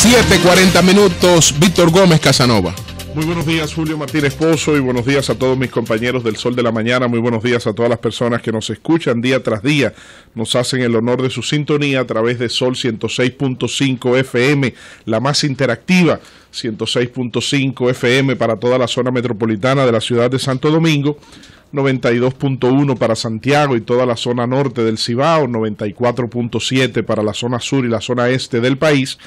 7:40 minutos, Víctor Gómez Casanova. Muy buenos días, Julio Martínez Pozo, y buenos días a todos mis compañeros del Sol de la Mañana. Muy buenos días a todas las personas que nos escuchan día tras día. Nos hacen el honor de su sintonía a través de Sol 106.5 FM, la más interactiva, 106.5 FM para toda la zona metropolitana de la ciudad de Santo Domingo. 92.1 para Santiago y toda la zona norte del Cibao, 94.7 para la zona sur y la zona este del país.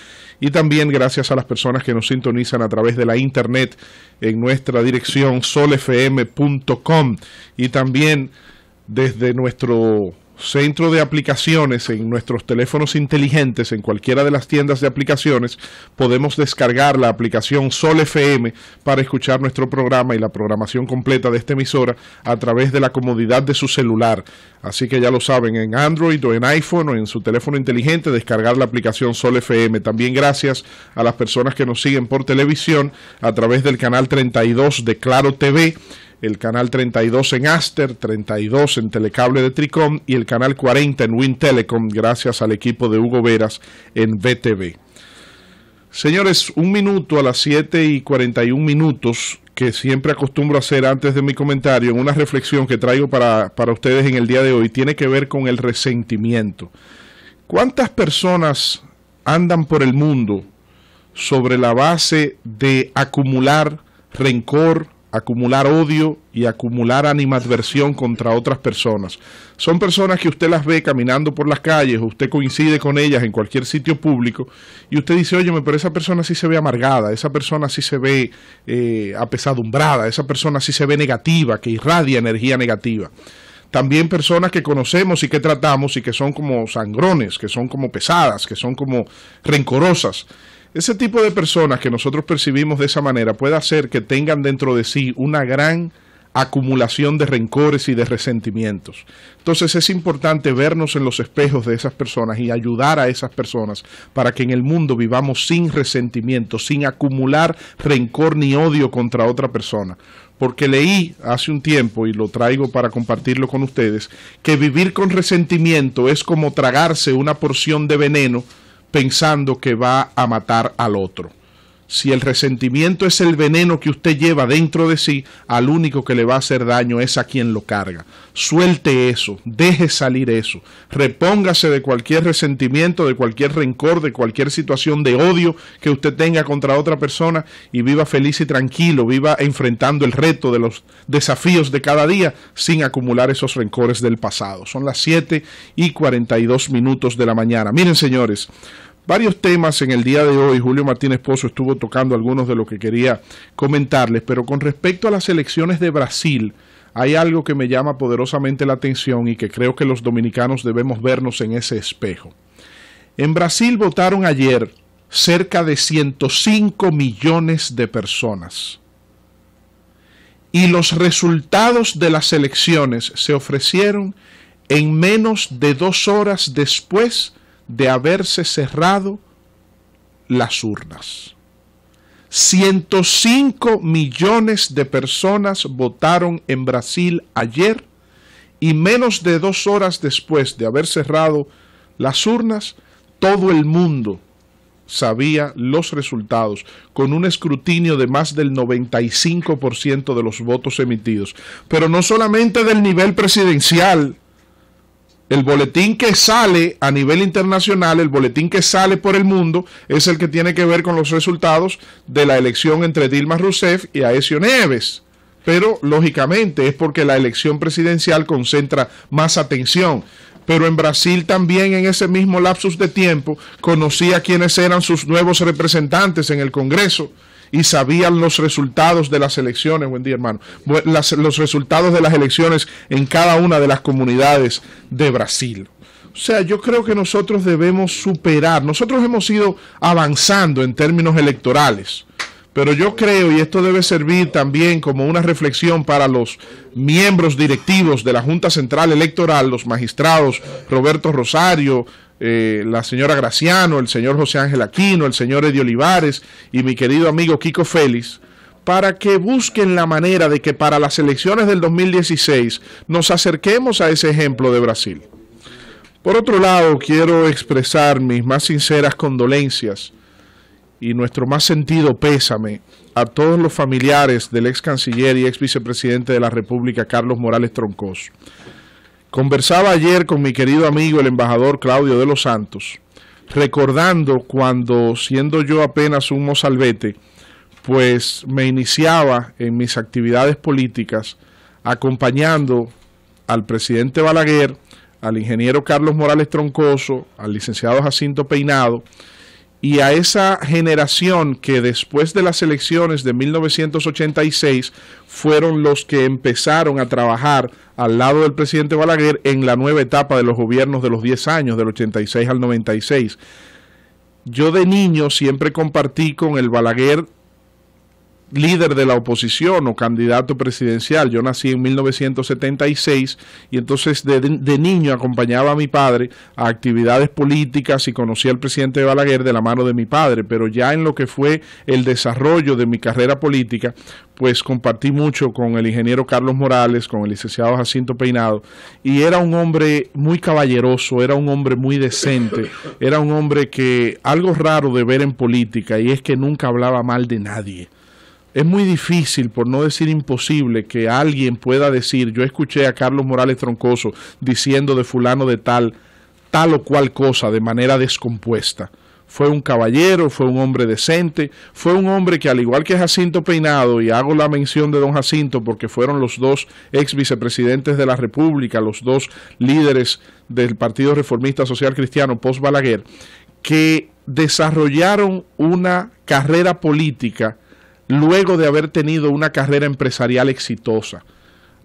Y también gracias a las personas que nos sintonizan a través de la internet en nuestra dirección solfm.com y también desde nuestro centro de aplicaciones en nuestros teléfonos inteligentes, en cualquiera de las tiendas de aplicaciones, podemos descargar la aplicación Sol FM para escuchar nuestro programa y la programación completa de esta emisora a través de la comodidad de su celular. Así que ya lo saben, en Android o en iPhone o en su teléfono inteligente, descargar la aplicación Sol FM. También gracias a las personas que nos siguen por televisión a través del canal 32 de Claro TV el canal 32 en Aster, 32 en Telecable de Tricom y el canal 40 en Win Telecom, gracias al equipo de Hugo Veras en VTV. Señores, un minuto a las 7 y 41 minutos, que siempre acostumbro a hacer antes de mi comentario, en una reflexión que traigo para, para ustedes en el día de hoy, tiene que ver con el resentimiento. ¿Cuántas personas andan por el mundo sobre la base de acumular rencor, acumular odio y acumular animadversión contra otras personas. Son personas que usted las ve caminando por las calles usted coincide con ellas en cualquier sitio público y usted dice, oye, pero esa persona sí se ve amargada, esa persona sí se ve eh, apesadumbrada, esa persona sí se ve negativa, que irradia energía negativa. También personas que conocemos y que tratamos y que son como sangrones, que son como pesadas, que son como rencorosas ese tipo de personas que nosotros percibimos de esa manera puede hacer que tengan dentro de sí una gran acumulación de rencores y de resentimientos. Entonces es importante vernos en los espejos de esas personas y ayudar a esas personas para que en el mundo vivamos sin resentimiento, sin acumular rencor ni odio contra otra persona. Porque leí hace un tiempo, y lo traigo para compartirlo con ustedes, que vivir con resentimiento es como tragarse una porción de veneno pensando que va a matar al otro. Si el resentimiento es el veneno que usted lleva dentro de sí, al único que le va a hacer daño es a quien lo carga. Suelte eso, deje salir eso, repóngase de cualquier resentimiento, de cualquier rencor, de cualquier situación de odio que usted tenga contra otra persona y viva feliz y tranquilo, viva enfrentando el reto de los desafíos de cada día sin acumular esos rencores del pasado. Son las 7 y 42 minutos de la mañana. Miren señores, varios temas en el día de hoy. Julio Martínez Pozo estuvo tocando algunos de lo que quería comentarles, pero con respecto a las elecciones de Brasil, hay algo que me llama poderosamente la atención y que creo que los dominicanos debemos vernos en ese espejo. En Brasil votaron ayer cerca de 105 millones de personas. Y los resultados de las elecciones se ofrecieron en menos de dos horas después de haberse cerrado las urnas. 105 millones de personas votaron en Brasil ayer y menos de dos horas después de haber cerrado las urnas, todo el mundo sabía los resultados con un escrutinio de más del 95% de los votos emitidos, pero no solamente del nivel presidencial, el boletín que sale a nivel internacional, el boletín que sale por el mundo, es el que tiene que ver con los resultados de la elección entre Dilma Rousseff y Aesio Neves. Pero, lógicamente, es porque la elección presidencial concentra más atención pero en Brasil también en ese mismo lapsus de tiempo conocía quiénes eran sus nuevos representantes en el Congreso y sabían los resultados de las elecciones, buen día hermano, los resultados de las elecciones en cada una de las comunidades de Brasil. O sea, yo creo que nosotros debemos superar, nosotros hemos ido avanzando en términos electorales, pero yo creo, y esto debe servir también como una reflexión para los miembros directivos de la Junta Central Electoral, los magistrados Roberto Rosario, eh, la señora Graciano, el señor José Ángel Aquino, el señor Eddie Olivares y mi querido amigo Kiko Félix, para que busquen la manera de que para las elecciones del 2016 nos acerquemos a ese ejemplo de Brasil. Por otro lado, quiero expresar mis más sinceras condolencias y nuestro más sentido pésame a todos los familiares del ex canciller y ex vicepresidente de la República, Carlos Morales Troncoso. Conversaba ayer con mi querido amigo el embajador Claudio de los Santos, recordando cuando, siendo yo apenas un mozalbete, pues me iniciaba en mis actividades políticas acompañando al presidente Balaguer, al ingeniero Carlos Morales Troncoso, al licenciado Jacinto Peinado y a esa generación que después de las elecciones de 1986 fueron los que empezaron a trabajar al lado del presidente Balaguer en la nueva etapa de los gobiernos de los 10 años, del 86 al 96. Yo de niño siempre compartí con el Balaguer líder de la oposición o candidato presidencial. Yo nací en 1976 y entonces de, niño acompañaba a mi padre a actividades políticas y conocí al presidente Balaguer de la mano de mi padre, pero ya en lo que fue el desarrollo de mi carrera política, pues compartí mucho con el ingeniero Carlos Morales, con el licenciado Jacinto Peinado, y era un hombre muy caballeroso, era un hombre muy decente, era un hombre que algo raro de ver en política, y es que nunca hablaba mal de nadie es muy difícil, por no decir imposible, que alguien pueda decir, yo escuché a Carlos Morales Troncoso diciendo de fulano de tal, tal o cual cosa de manera descompuesta. Fue un caballero, fue un hombre decente, fue un hombre que al igual que Jacinto Peinado, y hago la mención de don Jacinto porque fueron los dos ex vicepresidentes de la República, los dos líderes del Partido Reformista Social Cristiano post Balaguer, que desarrollaron una carrera política luego de haber tenido una carrera empresarial exitosa.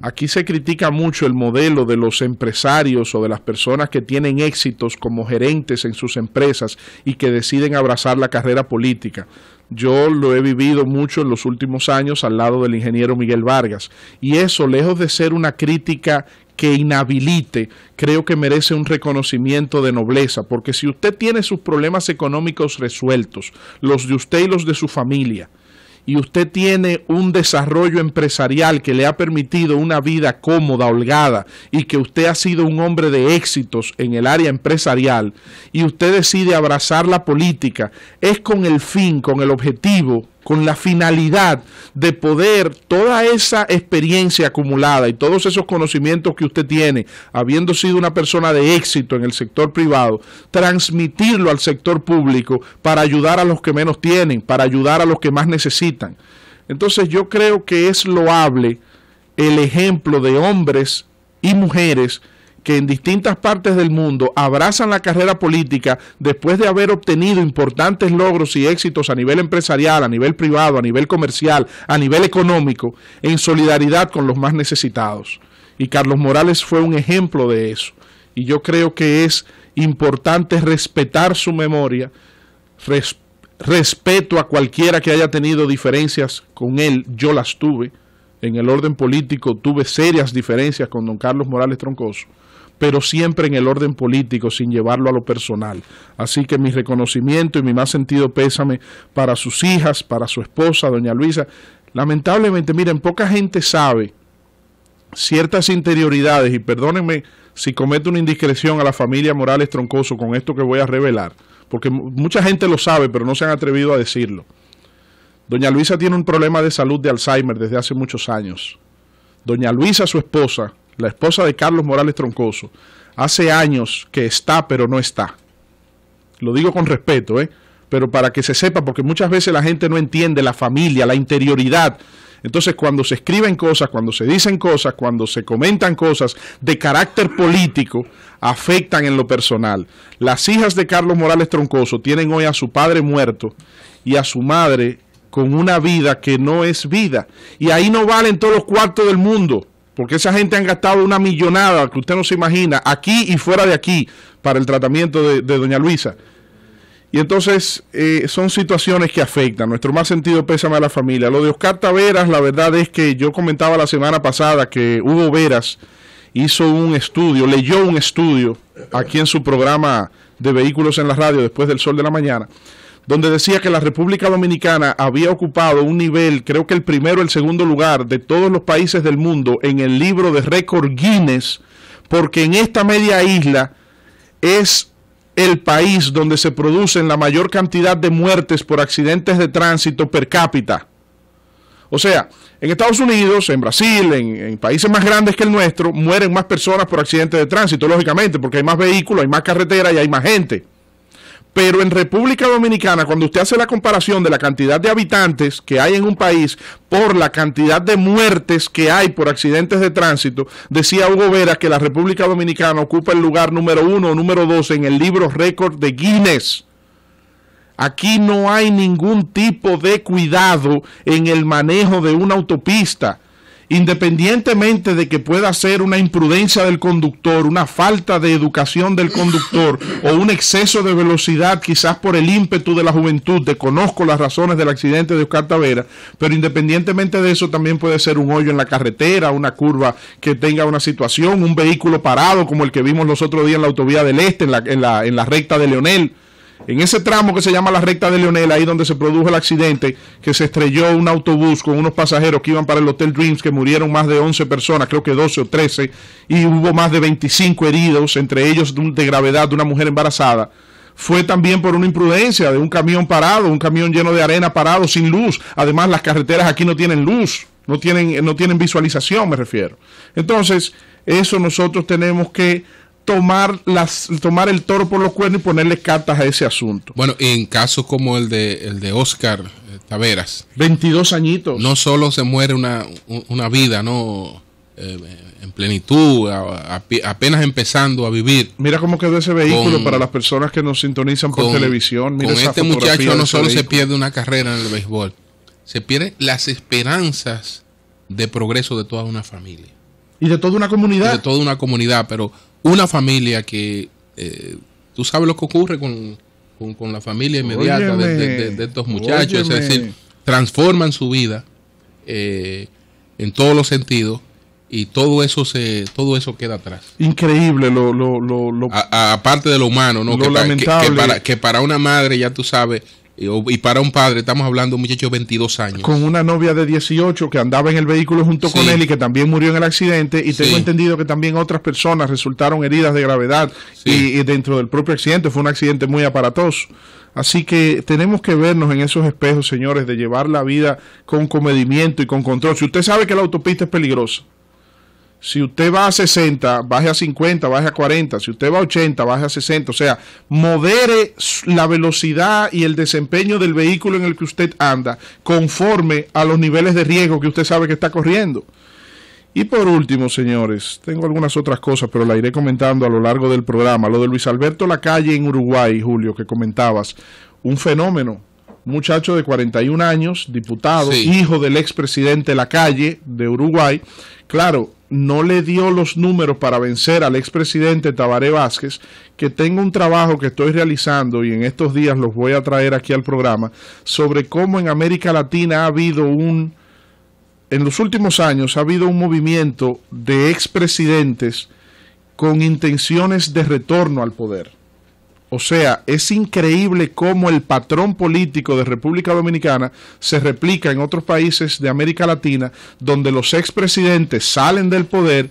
Aquí se critica mucho el modelo de los empresarios o de las personas que tienen éxitos como gerentes en sus empresas y que deciden abrazar la carrera política. Yo lo he vivido mucho en los últimos años al lado del ingeniero Miguel Vargas y eso, lejos de ser una crítica que inhabilite, creo que merece un reconocimiento de nobleza, porque si usted tiene sus problemas económicos resueltos, los de usted y los de su familia, y usted tiene un desarrollo empresarial que le ha permitido una vida cómoda, holgada, y que usted ha sido un hombre de éxitos en el área empresarial, y usted decide abrazar la política, es con el fin, con el objetivo con la finalidad de poder toda esa experiencia acumulada y todos esos conocimientos que usted tiene, habiendo sido una persona de éxito en el sector privado, transmitirlo al sector público para ayudar a los que menos tienen, para ayudar a los que más necesitan. Entonces yo creo que es loable el ejemplo de hombres y mujeres que en distintas partes del mundo abrazan la carrera política después de haber obtenido importantes logros y éxitos a nivel empresarial, a nivel privado, a nivel comercial, a nivel económico, en solidaridad con los más necesitados. Y Carlos Morales fue un ejemplo de eso. Y yo creo que es importante respetar su memoria, respeto a cualquiera que haya tenido diferencias con él, yo las tuve. En el orden político tuve serias diferencias con don Carlos Morales Troncoso pero siempre en el orden político, sin llevarlo a lo personal. Así que mi reconocimiento y mi más sentido pésame para sus hijas, para su esposa, doña Luisa. Lamentablemente, miren, poca gente sabe ciertas interioridades, y perdónenme si cometo una indiscreción a la familia Morales Troncoso con esto que voy a revelar, porque mucha gente lo sabe, pero no se han atrevido a decirlo. Doña Luisa tiene un problema de salud de Alzheimer desde hace muchos años. Doña Luisa, su esposa, la esposa de Carlos Morales Troncoso, hace años que está pero no está. Lo digo con respeto, ¿eh? pero para que se sepa, porque muchas veces la gente no entiende la familia, la interioridad. Entonces, cuando se escriben cosas, cuando se dicen cosas, cuando se comentan cosas de carácter político, afectan en lo personal. Las hijas de Carlos Morales Troncoso tienen hoy a su padre muerto y a su madre con una vida que no es vida. Y ahí no valen todos los cuartos del mundo porque esa gente han gastado una millonada que usted no se imagina, aquí y fuera de aquí, para el tratamiento de, doña Luisa. Y entonces eh, son situaciones que afectan. Nuestro más sentido pésame a la familia. Lo de Oscar Taveras, la verdad es que yo comentaba la semana pasada que Hugo Veras hizo un estudio, leyó un estudio aquí en su programa de vehículos en la radio después del sol de la mañana donde decía que la República Dominicana había ocupado un nivel, creo que el primero, o el segundo lugar de todos los países del mundo en el libro de récord Guinness, porque en esta media isla es el país donde se producen la mayor cantidad de muertes por accidentes de tránsito per cápita. O sea, en Estados Unidos, en Brasil, en, en, países más grandes que el nuestro, mueren más personas por accidentes de tránsito, lógicamente, porque hay más vehículos, hay más carreteras y hay más gente. Pero en República Dominicana, cuando usted hace la comparación de la cantidad de habitantes que hay en un país por la cantidad de muertes que hay por accidentes de tránsito, decía Hugo Vera que la República Dominicana ocupa el lugar número uno o número dos en el libro récord de Guinness. Aquí no hay ningún tipo de cuidado en el manejo de una autopista independientemente de que pueda ser una imprudencia del conductor, una falta de educación del conductor o un exceso de velocidad quizás por el ímpetu de la juventud, desconozco las razones del accidente de Oscar Tavera, pero independientemente de eso también puede ser un hoyo en la carretera, una curva que tenga una situación, un vehículo parado como el que vimos los otros días en la autovía del Este, en la, en la, en la recta de Leonel. En ese tramo que se llama la recta de Leonel, ahí donde se produjo el accidente, que se estrelló un autobús con unos pasajeros que iban para el Hotel Dreams, que murieron más de 11 personas, creo que 12 o 13, y hubo más de 25 heridos, entre ellos de gravedad de una mujer embarazada fue también por una imprudencia de un camión parado, un camión lleno de arena parado, sin luz. Además, las carreteras aquí no tienen luz, no tienen, no tienen visualización, me refiero. Entonces, eso nosotros tenemos que tomar, las, tomar el toro por los cuernos y ponerle cartas a ese asunto. Bueno, en casos como el de, el de Oscar eh, Taveras. 22 añitos. No solo se muere una, vida, ¿no? Eh, eh, en plenitud, apenas empezando a vivir. Mira cómo quedó ese vehículo para las personas que nos sintonizan por televisión. Mira con este muchacho no solo se pierde una carrera en el béisbol, se pierden las esperanzas de progreso de toda una familia. Y de toda una comunidad. de toda una comunidad, pero una familia que eh, tú sabes lo que ocurre con, la familia inmediata de, estos muchachos, es decir, transforman su vida eh, en todos los sentidos y todo eso se todo eso queda atrás increíble lo lo lo, aparte de lo humano no que para una madre ya tú sabes y para un padre, estamos hablando de un muchacho de 22 años. Con una novia de 18 que andaba en el vehículo junto con él y que también murió en el accidente. Y tengo entendido que también otras personas resultaron heridas de gravedad y, dentro del propio accidente. Fue un accidente muy aparatoso. Así que tenemos que vernos en esos espejos, señores, de llevar la vida con comedimiento y con control. Si usted sabe que la autopista es peligrosa, si usted va a 60, baje a 50, baje a 40. Si usted va a 80, baje a 60. O sea, modere la velocidad y el desempeño del vehículo en el que usted anda conforme a los niveles de riesgo que usted sabe que está corriendo. Y por último, señores, tengo algunas otras cosas, pero la iré comentando a lo largo del programa. Lo de Luis Alberto Lacalle en Uruguay, Julio, que comentabas. Un fenómeno, muchacho de 41 años, diputado, hijo del expresidente Lacalle de Uruguay. Claro, no le dio los números para vencer al expresidente Tabaré Vázquez, que tengo un trabajo que estoy realizando y en estos días los voy a traer aquí al programa, sobre cómo en América Latina ha habido un, en los últimos años ha habido un movimiento de expresidentes con intenciones de retorno al poder. O sea, es increíble cómo el patrón político de República Dominicana se replica en otros países de América Latina, donde los expresidentes salen del poder,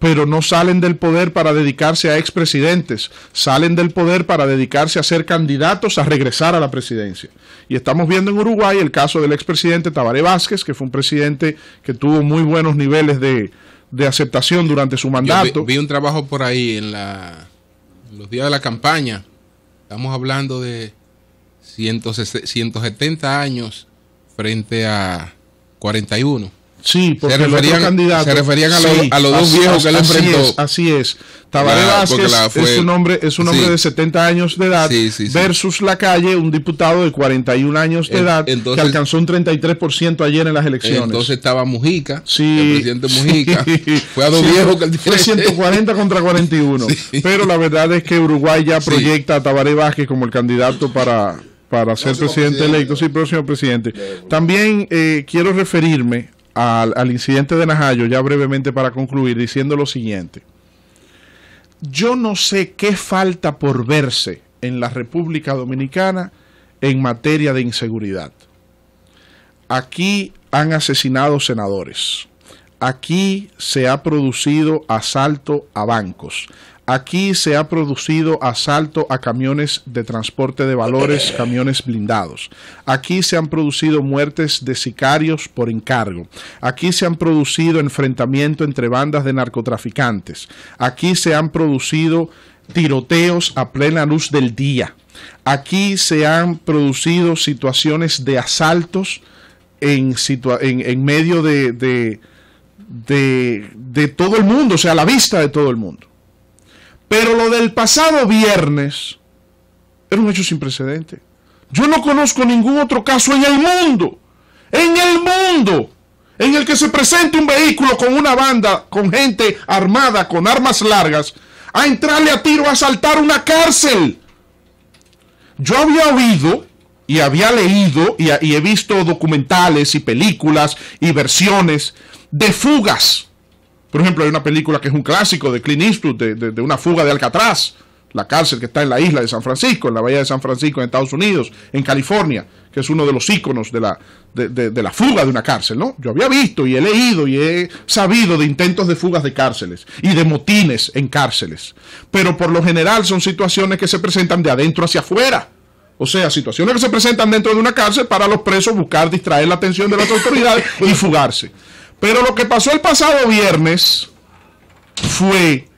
pero no salen del poder para dedicarse a expresidentes, salen del poder para dedicarse a ser candidatos a regresar a la presidencia. Y estamos viendo en Uruguay el caso del expresidente Tabaré Vázquez, que fue un presidente que tuvo muy buenos niveles de, aceptación durante su mandato. vi, un trabajo por ahí en, la, en los días de la campaña Estamos hablando de 170 años frente a 41. Sí, porque se referían, se referían a, los dos viejos que él enfrentó. así es. Tabaré Vázquez es un hombre, es un hombre de 70 años de edad versus La Calle, un diputado de 41 años de edad que alcanzó un 33% ayer en las elecciones. Entonces estaba Mujica, el presidente Mujica. Fue a dos viejos que él Fue 140 contra 41. Pero la verdad es que Uruguay ya proyecta a Tabaré Vázquez como el candidato para para ser presidente, electo, sí, próximo presidente. También eh, quiero referirme al, incidente de Najayo, ya brevemente para concluir, diciendo lo siguiente. Yo no sé qué falta por verse en la República Dominicana en materia de inseguridad. Aquí han asesinado senadores. Aquí se ha producido asalto a bancos. Aquí se ha producido asalto a camiones de transporte de valores, camiones blindados. Aquí se han producido muertes de sicarios por encargo. Aquí se han producido enfrentamiento entre bandas de narcotraficantes. Aquí se han producido tiroteos a plena luz del día. Aquí se han producido situaciones de asaltos en, en, medio de, de todo el mundo, o sea, a la vista de todo el mundo. Pero lo del pasado viernes era un hecho sin precedente. Yo no conozco ningún otro caso en el mundo, en el mundo, en el que se presente un vehículo con una banda, con gente armada, con armas largas, a entrarle a tiro, a asaltar una cárcel. Yo había oído y había leído y, y he visto documentales y películas y versiones de fugas por ejemplo, hay una película que es un clásico de Clint Eastwood, de, una fuga de Alcatraz, la cárcel que está en la isla de San Francisco, en la bahía de San Francisco, en Estados Unidos, en California, que es uno de los íconos de la, de, de la fuga de una cárcel, ¿no? Yo había visto y he leído y he sabido de intentos de fugas de cárceles y de motines en cárceles, pero por lo general son situaciones que se presentan de adentro hacia afuera. O sea, situaciones que se presentan dentro de una cárcel para los presos buscar distraer la atención de las autoridades y fugarse. Pero lo que pasó el pasado viernes fue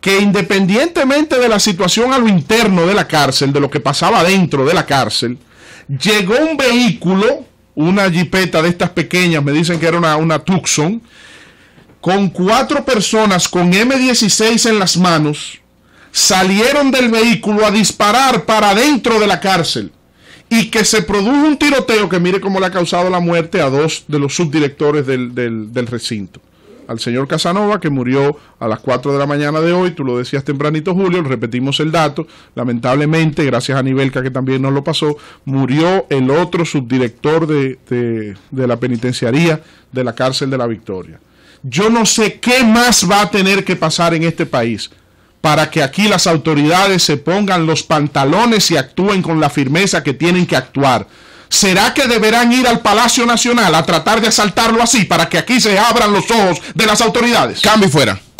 que independientemente de la situación a lo interno de la cárcel, de lo que pasaba dentro de la cárcel, llegó un vehículo, una jipeta de estas pequeñas, me dicen que era una, Tucson, con cuatro personas con M16 en las manos, salieron del vehículo a disparar para dentro de la cárcel y que se produjo un tiroteo que mire cómo le ha causado la muerte a dos de los subdirectores del, del, recinto. Al señor Casanova, que murió a las 4 de la mañana de hoy, tú lo decías tempranito, Julio, repetimos el dato. Lamentablemente, gracias a Nivelca, que también nos lo pasó, murió el otro subdirector de la penitenciaría de la cárcel de la Victoria. Yo no sé qué más va a tener que pasar en este país para que aquí las autoridades se pongan los pantalones y actúen con la firmeza que tienen que actuar. ¿Será que deberán ir al Palacio Nacional a tratar de asaltarlo así para que aquí se abran los ojos de las autoridades? Cambio fuera.